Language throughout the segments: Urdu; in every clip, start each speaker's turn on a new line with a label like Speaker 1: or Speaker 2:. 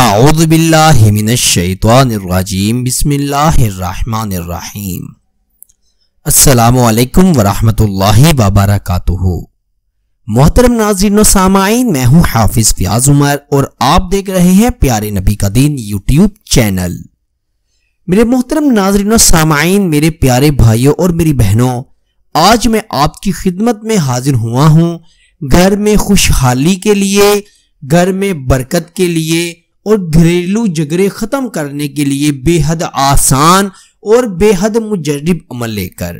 Speaker 1: اعوذ باللہ من الشیطان الرجیم بسم اللہ الرحمن الرحیم السلام علیکم ورحمۃ اللہ وبرکاتہ محترم ناظرین و سامعین میں ہوں حافظ فیاض عمر اور آپ دیکھ رہے ہیں پیارے نبی کا دین یوٹیوب چینل میرے محترم ناظرین و سامعین میرے پیارے بھائیوں اور میری بہنوں آج میں آپ کی خدمت میں حاضر ہوا ہوں گھر میں خوشحالی کے لیے گھر میں برکت کے لیے اور گھریلو جگرے ختم کرنے کے لیے بے حد آسان اور بے حد مجرب عمل لے کر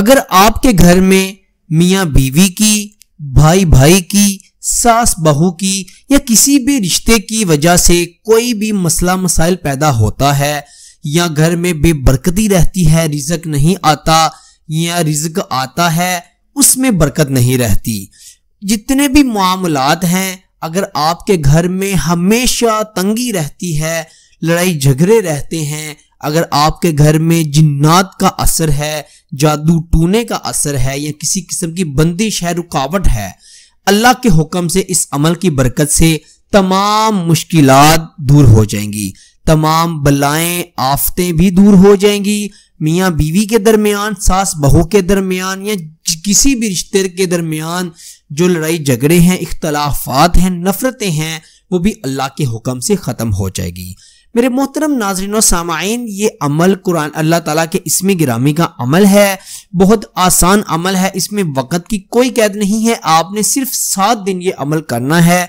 Speaker 1: اگر آپ کے گھر میں میاں بیوی کی بھائی بھائی کی ساس بہو کی یا کسی بھی رشتے کی وجہ سے کوئی بھی مسئلہ مسائل پیدا ہوتا ہے یا گھر میں بے برکتی رہتی ہے رزق نہیں آتا یا رزق آتا ہے اس میں برکت نہیں رہتی جتنے بھی معاملات ہیں اگر آپ کے گھر میں ہمیشہ تنگی رہتی ہے لڑائی جھگڑے رہتے ہیں اگر آپ کے گھر میں جنات کا اثر ہے جادو ٹونے کا اثر ہے یا کسی قسم کی بندش ہے رکاوٹ ہے اللہ کے حکم سے اس عمل کی برکت سے تمام مشکلات دور ہو جائیں گی تمام بلائیں آفتیں بھی دور ہو جائیں گی میاں بیوی کے درمیان ساس بہو کے درمیان یا کسی بھی رشتے کے درمیان جو لڑائی جھگڑے ہیں اختلافات ہیں نفرتیں ہیں وہ بھی اللہ کے حکم سے ختم ہو جائے گی میرے محترم ناظرین و سامعین یہ عمل قرآن اللہ تعالیٰ کے اسم گرامی کا عمل ہے بہت آسان عمل ہے اس میں وقت کی کوئی قید نہیں ہے آپ نے صرف سات دن یہ عمل کرنا ہے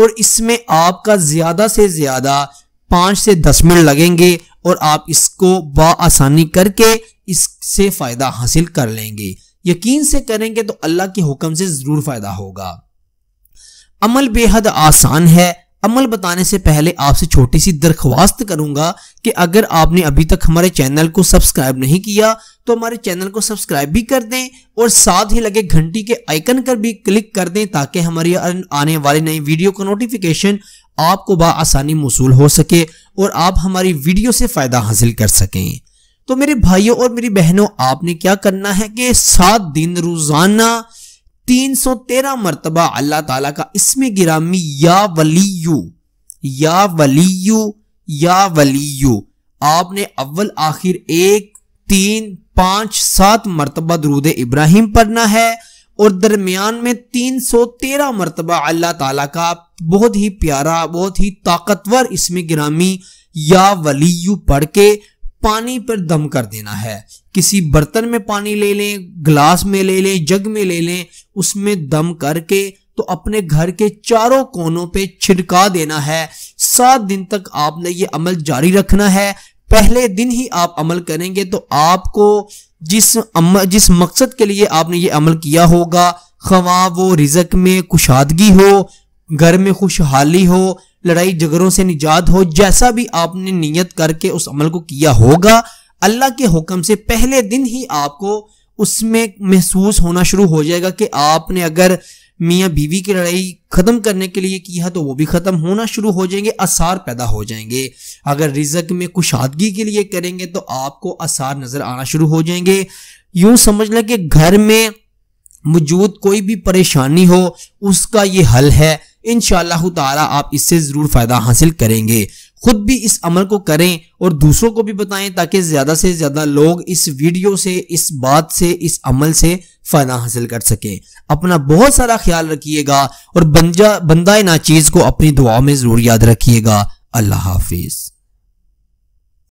Speaker 1: اور اس میں آپ کا زیادہ سے زیادہ پانچ سے دس منٹ لگیں گے اور آپ اس کو بآسانی کر کے اس سے فائدہ حاصل کر لیں گے یقین سے کریں گے تو اللہ کے حکم سے ضرور فائدہ ہوگا عمل بے حد آسان ہے عمل بتانے سے پہلے آپ سے چھوٹی سی درخواست کروں گا کہ اگر آپ نے ابھی تک ہمارے چینل کو سبسکرائب نہیں کیا تو ہمارے چینل کو سبسکرائب بھی کر دیں اور ساتھ ہی لگے گھنٹی کے آئیکن پر بھی کلک کر دیں تاکہ ہماری آنے والی نئی ویڈیو کا نوٹیفیکیشن آپ کو بآسانی موصول ہو سکے اور آپ ہماری ویڈیو سے فائدہ حاصل کر سکیں تو میرے بھائیوں اور میری بہنوں آپ نے کیا کرنا ہے کہ سات دن روزانہ تین سو تیرہ مرتبہ اللہ تعالیٰ کا اس میں گرامی یا ولیو یا ولیو یا ولیو آپ نے اول آخر ایک تین پانچ سات مرتبہ درود ابراہیم پڑھنا ہے اور درمیان میں تین سو تیرہ مرتبہ اللہ تعالیٰ کا بہت ہی پیارا بہت ہی طاقتور اسم گرامی یا ولیو پڑھ کے پانی پر دم کر دینا ہے کسی برتن میں پانی لے لیں گلاس میں لے لیں جگ میں لے لیں اس میں دم کر کے تو اپنے گھر کے چاروں کونوں پہ چھڑکا دینا ہے سات دن تک آپ نے یہ عمل جاری رکھنا ہے پہلے دن ہی آپ عمل کریں گے تو آپ کو جس جس مقصد کے لیے آپ نے یہ عمل کیا ہوگا خواہ وہ رزق میں کشادگی ہو گھر میں خوشحالی ہو لڑائی جھگڑوں سے نجات ہو جیسا بھی آپ نے نیت کر کے اس عمل کو کیا ہوگا اللہ کے حکم سے پہلے دن ہی آپ کو اس میں محسوس ہونا شروع ہو جائے گا کہ آپ نے اگر میاں بیوی کی لڑائی ختم کرنے کے لیے کیا تو وہ بھی ختم ہونا شروع ہو جائیں گے اثار پیدا ہو جائیں گے اگر رزق میں کشادگی کے لیے کریں گے تو آپ کو اثار نظر آنا شروع ہو جائیں گے یوں سمجھ لیں کہ گھر میں موجود کوئی بھی پریشانی ہو اس کا یہ حل ہے انشاءاللہ تعالی تعالیٰ آپ اس سے ضرور فائدہ حاصل کریں گے خود بھی اس عمل کو کریں اور دوسروں کو بھی بتائیں تاکہ زیادہ سے زیادہ لوگ اس ویڈیو سے اس بات سے اس عمل سے فائدہ حاصل کر سکیں اپنا بہت سارا خیال رکھیے گا اور بندہ ناچیز کو اپنی دعا میں ضرور یاد رکھیے گا اللہ حافظ